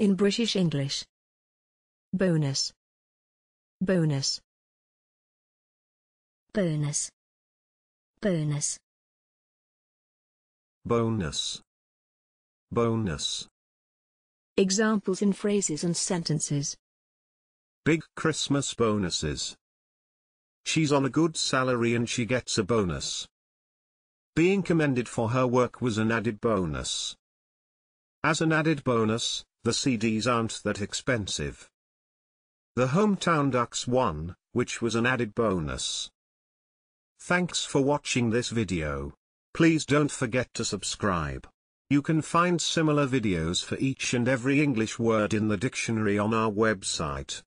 in British English. Bonus. Bonus. Bonus. Bonus. Bonus. Bonus. Examples in phrases and sentences. Big Christmas bonuses. She's on a good salary and she gets a bonus. Being commended for her work was an added bonus. As an added bonus, the CDs aren't that expensive. The Hometown Ducks won, which was an added bonus. Thanks for watching this video. Please don't forget to subscribe. You can find similar videos for each and every English word in the dictionary on our website.